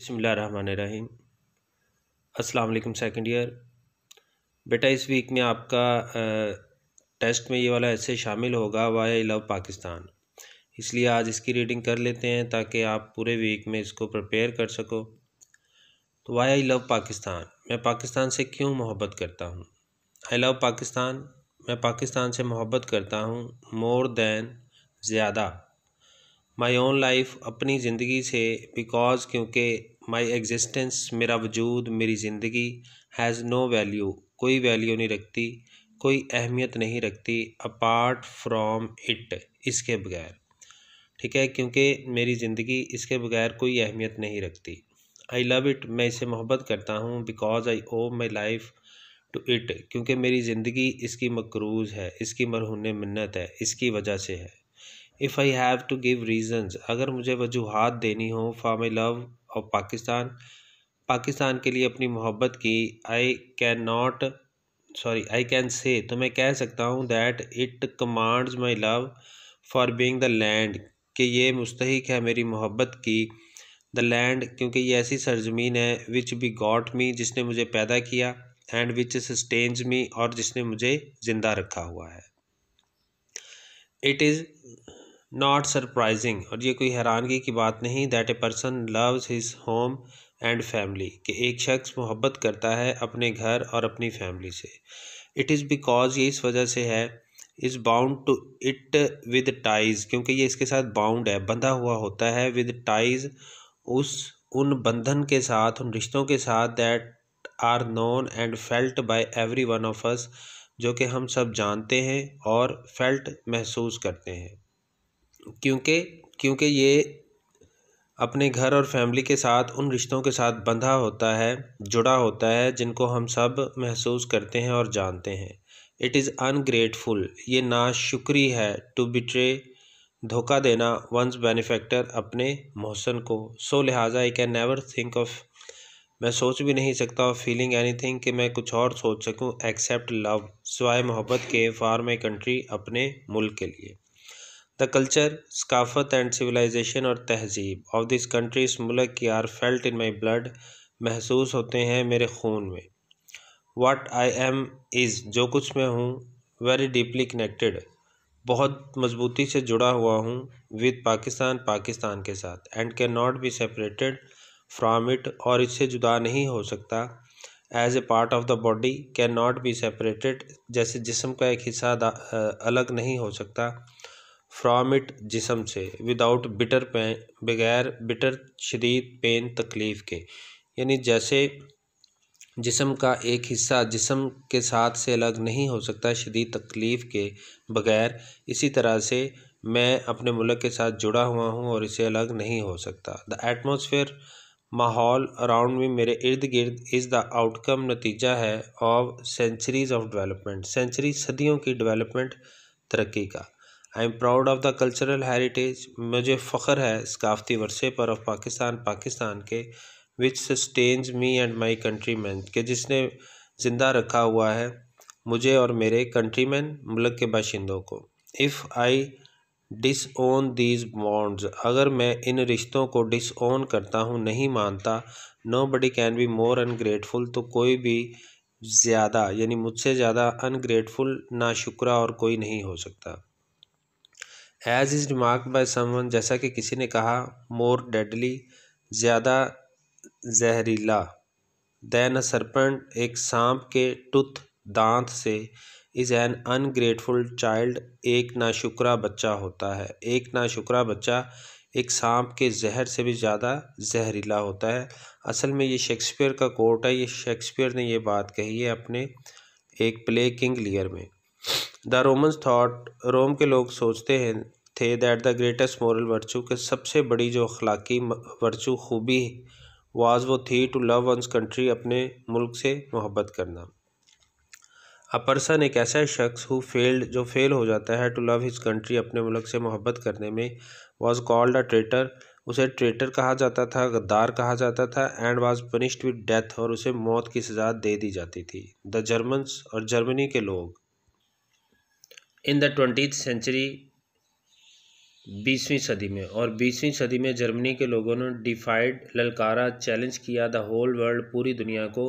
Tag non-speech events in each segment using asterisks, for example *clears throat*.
बसमीम अस्सलाम second year बेटा इस वीक में आपका टेस्ट में ये वाला ऐसे शामिल होगा वाई आई लव पाकिस्तान इसलिए आज इसकी रीडिंग कर लेते हैं ताकि आप पूरे वीक में इसको प्रिपेयर कर सको तो वाई आई लव पाकिस्तान मैं पाकिस्तान से क्यों मोहब्बत करता हूँ आई लव पाकिस्तान मैं पाकिस्तान से मोहब्बत करता हूँ मोर दैन ज़्यादा माई ओन लाइफ अपनी ज़िंदगी से बिकॉज क्योंकि माई एग्जिस्टेंस मेरा वजूद मेरी ज़िंदगी हैज़ नो वैल्यू कोई वैल्यू नहीं रखती कोई अहमियत नहीं रखती अपार्ट फ्रॉम इट इसके बगैर ठीक है क्योंकि मेरी ज़िंदगी इसके बगैर कोई अहमियत नहीं रखती आई लव इट मैं इसे मोहब्बत करता हूँ because I owe my life to it क्योंकि मेरी ज़िंदगी इसकी मकरूज़ है इसकी मरहून मन्नत है इसकी वजह से है if I have to give reasons अगर मुझे वजूहत देनी हो for my love of Pakistan Pakistan के लिए अपनी मोहब्बत की I can not sorry I can say तो मैं कह सकता हूँ that it commands my love for being the land कि ये मुस्तक है मेरी मोहब्बत की द लैंड क्योंकि ये ऐसी सरजमीन है विच बी गॉट मी जिसने मुझे पैदा किया एंड विच सस्टेन्स मी और जिसने मुझे ज़िंदा रखा हुआ है इट इज़ नॉट सरप्राइजिंग और ये कोई हैरानगी की बात नहीं that a person loves his home and family कि एक शख्स मोहब्बत करता है अपने घर और अपनी फैमिली से इट इज़ बिकॉज ये इस वजह से है is bound to it with ties क्योंकि ये इसके साथ बाउंड है बंधा हुआ होता है विद टाइज़ उस उन बंधन के साथ उन रिश्तों के साथ that are known and felt by every one of us जो कि हम सब जानते हैं और फेल्ट महसूस करते हैं क्योंकि क्योंकि ये अपने घर और फैमिली के साथ उन रिश्तों के साथ बंधा होता है जुड़ा होता है जिनको हम सब महसूस करते हैं और जानते हैं इट इज़ अनग्रेटफुल ये ना शुक्री है टू बिट्रे धोखा देना वंस बेनिफेक्टर अपने मोहसन को सो लिहाजा I can never think of मैं सोच भी नहीं सकता और फीलिंग एनीथिंग कि मैं कुछ और सोच सकूं एक्सेप्ट लव सिवाय मोहब्बत के फार माई कंट्री अपने मुल्क के लिए द कल्चर सकाफत एंड सिविलाइजेशन और तहजीब ऑफ दिस कंट्री इस मुल्क की are felt in my blood महसूस होते हैं मेरे खून में वाट आई एम इज़ जो कुछ मैं हूँ वेरी डीपली कनेक्टेड बहुत मजबूती से जुड़ा हुआ हूँ विद पाकिस्तान पाकिस्तान के साथ and can not be separated from it और इससे जुदा नहीं हो सकता as a part of the body can not be separated जैसे जिसम का एक हिस्सा अलग नहीं हो सकता फ्राम इट जिसम से विदाउट बिटर पेन बगैर बिटर शदीद पेन तकलीफ़ के यानी जैसे जिसम का एक हिस्सा जिसम के साथ से अलग नहीं हो सकता शदीद तकलीफ़ के बगैर इसी तरह से मैं अपने मुल्क के साथ जुड़ा हुआ हूँ और इसे अलग नहीं हो सकता द एटमोसफेयर माहौल अराउंड में मेरे इर्द गिर्द इज़ द आउटकम नतीजा है of centuries of development century सदियों की डेवलपमेंट तरक्की का I am proud of the cultural heritage मुझे फ़ख्र है सकाफ़ती वर्षे पर ऑफ पाकिस्तान पाकिस्तान के which sustains me and my countrymen के जिसने ज़िंदा रखा हुआ है मुझे और मेरे कंट्री मैन मुल्क के बाशिंदों को if I disown these bonds अगर मैं इन रिश्तों को डिस ओन करता हूँ नहीं मानता nobody can be more ungrateful तो कोई भी ज़्यादा यानी मुझसे ज़्यादा अनग्रेटफुल ना शुक्रा और कोई नहीं हो सकता as is remark by someone जैसा कि किसी ने कहा मोर डेडली ज़्यादा जहरीला दैन अ सरपेंट एक सांप के टुथ दांत से इज़ एन अनग्रेटफुल चाइल्ड एक नाशुकरा बच्चा होता है एक नाशुकरा बच्चा एक सांप के जहर से भी ज़्यादा जहरीला होता है असल में ये शेक्सपियर का कोट है ये शेक्सपियर ने ये बात कही है अपने एक प्ले किंग लियर में द रोमन्स थाट रोम के लोग सोचते हैं थे that the greatest moral virtue के सबसे बड़ी जो अखलाकी वर्चू खूबी वाज वो थी टू लव वंस कंट्री अपने मुल्क से मोहब्बत करना अ पर्सन एक ऐसा शख्स हु फेल्ड जो फेल हो जाता है टू लव हिज कंट्री अपने मुल्क से मोहब्बत करने में वॉज कॉल्ड अ ट्रेटर उसे ट्रेटर कहा जाता था गद्दार कहा जाता था and was punished with death और उसे मौत की सज़ा दे दी जाती थी द जर्मन्स और जर्मनी के लोग इन द ट्वेंटी सेंचुरी बीसवीं सदी में और बीसवीं सदी में जर्मनी के लोगों ने डिफाइड ललकारा चैलेंज किया द होल वर्ल्ड पूरी दुनिया को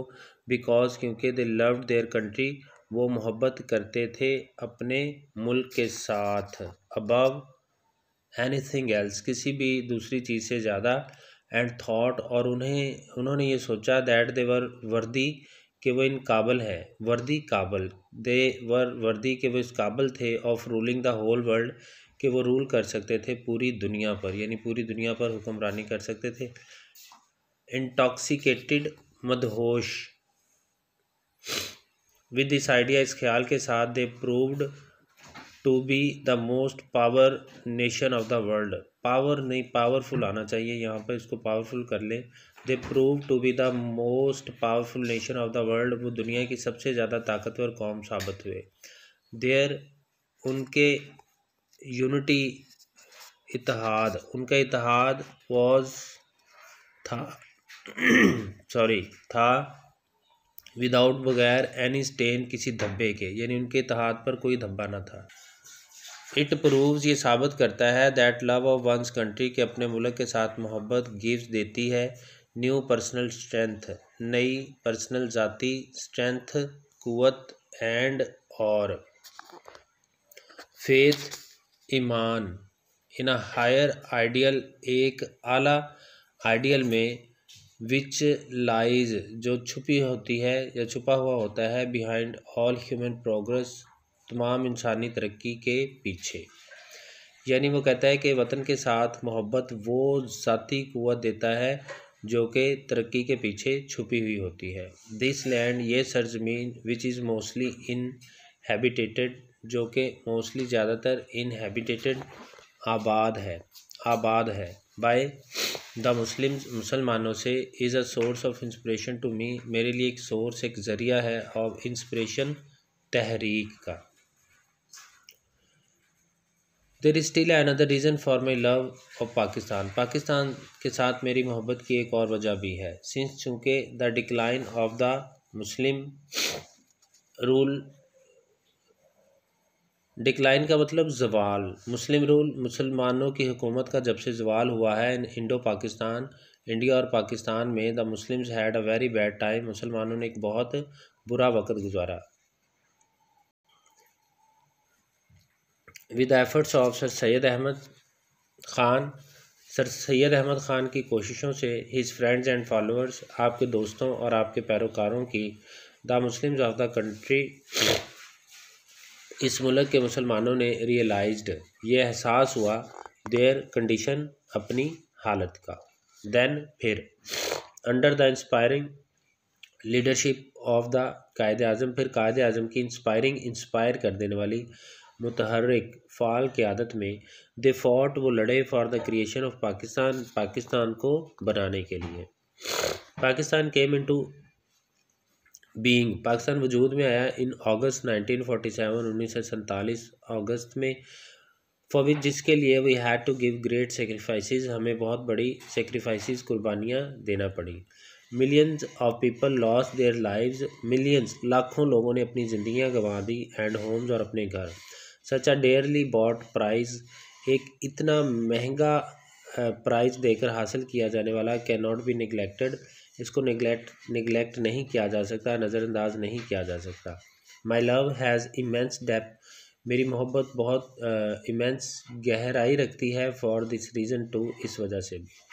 बिकॉज क्योंकि दे लव देयर कंट्री वो मोहब्बत करते थे अपने मुल्क के साथ अबव एनीथिंग एल्स किसी भी दूसरी चीज़ से ज़्यादा एंड थाट और उन्हें उन्होंने ये सोचा दैट देवर वर्दी कि वो इन काबल है वर्दी काबल दे वर वर्दी के वो इस काबल थे of ruling the whole world कि वो रूल कर सकते थे पूरी दुनिया पर यानी पूरी दुनिया पर हुक्मरानी कर सकते थे इंटॉक्सिकेटेड मदहोश विद दिस आइडिया इस ख्याल के साथ they proved to be the most power nation of the world power नहीं पावरफुल आना चाहिए यहाँ पर इसको पावरफुल कर लें they prove to be the most powerful nation of the world वो दुनिया की सबसे ज़्यादा ताकतवर कौम साबित हुए देयर उनके यूनिटी इतिहाद उनका इतिहाद वॉज था सॉरी *clears throat* था विदाउट बगैर एनी स्टेन किसी धब्बे के यानी उनके इतिहाद पर कोई धब्बा ना था इट प्रूव्स ये साबित करता है that love of one's country के अपने मुल्क के साथ मोहब्बत गिफ्ट देती है न्यू पर्सनल स्ट्रेंथ नई पर्सनल जाति स्ट्रेंथ कुत एंड और फेथ ईमान इन अ हायर आइडियल एक आला आइडियल में विच लाइज जो छुपी होती है या छुपा हुआ होता है बिहाइंड ऑल ह्यूमन प्रोग्रेस तमाम इंसानी तरक्की के पीछे यानी वो कहता है कि वतन के साथ मोहब्बत वो ज़ाती कुत देता है जो कि तरक्की के पीछे छुपी हुई होती है दिस लैंड ये सरजमीन विच इज़ मोस्टली इन जो कि मोस्टली ज़्यादातर इनहेबिटेटेड आबाद है आबाद है बाय द मुस्लिम मुसलमानों से is a source of inspiration to me मेरे लिए एक सोर्स एक ज़रिया है ऑफ इंस्पिरेशन तहरीक का there is still another reason for my love of Pakistan Pakistan के साथ मेरी मोहब्बत की एक और वजह भी है सिंस चूँकि the decline of the Muslim rule decline का मतलब जवाल मुस्लिम रूल मुसलमानों की हुकूमत का जब से जवाल हुआ है इन इंडो पाकिस्तान इंडिया और पाकिस्तान में the Muslims had a very bad time मुसलमानों ने एक बहुत बुरा वक्त गुजारा with efforts of Sir Syed Ahmad Khan Sir Syed Ahmad Khan की कोशिशों से हिज फ्रेंड्स एंड फॉलोअर्स आपके दोस्तों और आपके पैरोकारों की the Muslims of the country इस मुल्क के मुसलमानों ने रियलाइज्ड ये एहसास हुआ देयर कंडीशन अपनी हालत का देन फिर under the inspiring leadership of the Quaid Azam फिर कायद अजम की इंस्पायरिंग इंस्पायर कर देने वाली मुतहरक फ़ाल क़्यादत में दे फॉट वो लड़े for the creation of Pakistan Pakistan को बनाने के लिए Pakistan came into being Pakistan वजूद में आया इन अगस्त 1947 उन्नीस सौ सैंतालीस अगस्त में फविद जिसके लिए we had to give great sacrifice हमें बहुत बड़ी सेक्रीफाइस कुर्बानियाँ देना पड़ी millions of people lost their lives millions लाखों लोगों ने अपनी ज़िंदियाँ गंवा दी एंड होम्स और अपने घर सच अ डेयरली बॉट प्राइज़ एक इतना महंगा प्राइज देकर हासिल किया जाने वाला कैन नॉट बी निगलेक्टेड इसको निगलेक्ट निगलेक्ट नहीं किया जा सकता नज़रअंदाज नहीं किया जा सकता my love has immense depth मेरी मोहब्बत बहुत इमेंस गहराई रखती है फॉर दिस रीज़न टू इस वजह से भी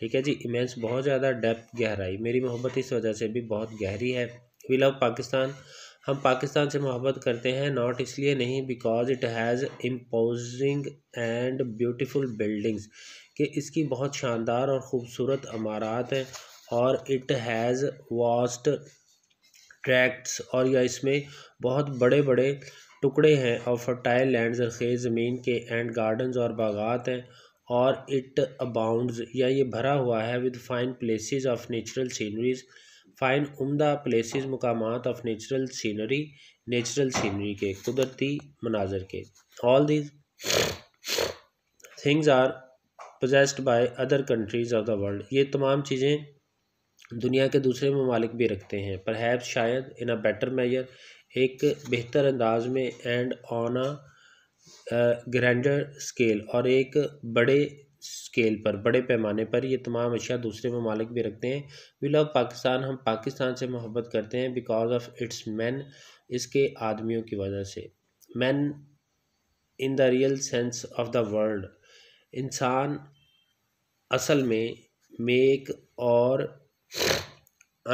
ठीक है जी इमेंस बहुत ज़्यादा डेप्थ गहराई मेरी मोहब्बत इस वजह से भी बहुत गहरी है वी लव पाकिस्तान हम पाकिस्तान से मोहब्बत करते हैं नॉट इसलिए नहीं because it has imposing and beautiful buildings कि इसकी बहुत शानदार और ख़ूबसूरत अमारात हैं और इट हैज़ वास्ट ट्रैक्ट्स और या इसमें बहुत बड़े बड़े टुकड़े हैं और फर्टाइल लैंड जरखेज़ ज़मीन के एंड गार्डन्स और बागात हैं और इट अबाउंड्स या ये भरा हुआ है with fine places of natural sceneries fine उमदा प्लेसेस मकाम of natural scenery natural scenery के कुदरती मनाजर के all these things are possessed by other countries of the world ये तमाम चीज़ें दुनिया के दूसरे ममालिक भी रखते हैं पर हैव शायद इन अ बेटर मेजर एक बेहतर अंदाज में and on a grander scale और एक बड़े स्केल पर बड़े पैमाने पर ये तमाम अशिया दूसरे ममालिक भी रखते हैं वी लव पाकिस्तान हम पाकिस्तान से मोहब्बत करते हैं बिकॉज ऑफ इट्स मैन इसके आदमियों की वजह से man in the real sense of the world इंसान असल में मेक और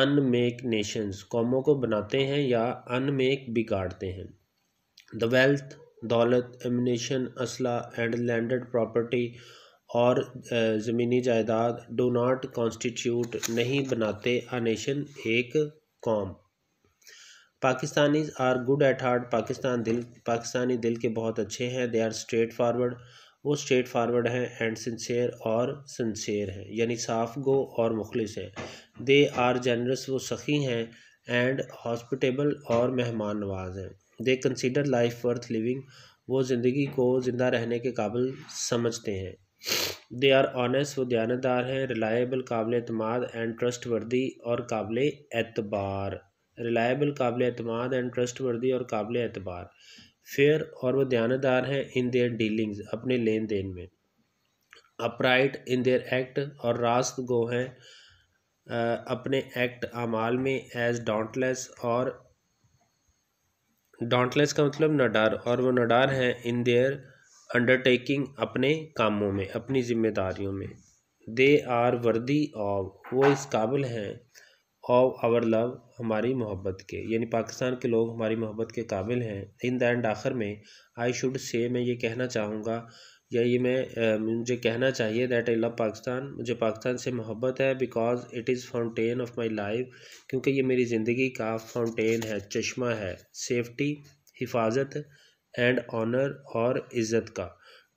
अनमेक नेशंस कौमों को बनाते हैं या अनमेक बिगाड़ते हैं द वेल्थ दौलत एमिनेशन असला एंड लैंडेड प्रॉपर्टी और ज़मीनी जायदाद डो नाट कॉन्स्टिट्यूट नहीं बनाते अ नेशन एक कौम Pakistanis are good at heart Pakistan दिल पाकिस्तानी दिल के बहुत अच्छे हैं दे आर स्ट्रेट फारवर्ड वो स्ट्रेट फारवर्ड हैं एंड सिंसेयर और सिंसेयर हैं यानी साफ गो और मुखलिस हैं दे आर जनरस वो सखी हैं एंड हॉस्पिटेबल और मेहमान नवाज हैं they consider life worth living वो ज़िंदगी को ज़िंदा रहने के काबिल समझते हैं दे आर ऑनेस्ट वो दयानतदार हैं रिलायबल काबिल अतमाद एंड ट्रस्ट वर्दी और काबिल एतबार रिलायबल काबिल अतमाद एंड ट्रस्ट वर्दी और काबिल एतबार फेयर और वो दयानतदार हैं इन देयर डीलिंग्स अपने लेन देन में अपराइट इन देयर एक्ट और रास्त गो हैं अपने एक्ट अमाल में एज डॉन्टलेस और डॉन्टलेस का मतलब नडार और वो नडार हैं इन देयर अंडरटेकिंग अपने कामों में अपनी जिम्मेदारियों में दे आर वर्दी ऑफ वो इस काबिल हैं ऑफ आवर लव हमारी मोहब्बत के यानी पाकिस्तान के लोग हमारी मोहब्बत के काबिल हैं इन द एंड आखिर में आई शुड से मैं ये कहना चाहूँगा या ये मैं मुझे कहना चाहिए दैट आई लव पाकिस्तान मुझे पाकिस्तान से मोहब्बत है because it is fountain of my life क्योंकि ये मेरी ज़िंदगी का फाउंटेन है चश्मा है सेफ्टी हिफाजत एंड ऑनर और इज़्ज़त का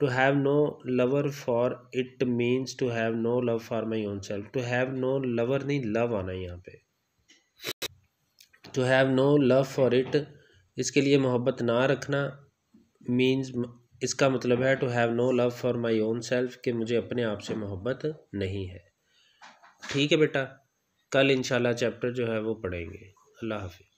to have no lover for it means to have no love for my own self to have no lover नहीं लव आना यहाँ पे to have no love for it इसके लिए मोहब्बत ना रखना मीन्स इसका मतलब है to have no love for my own self कि मुझे अपने आप से मोहब्बत नहीं है ठीक है बेटा कल इंशाल्लाह चैप्टर जो है वो पढ़ेंगे अल्लाह हाफिज़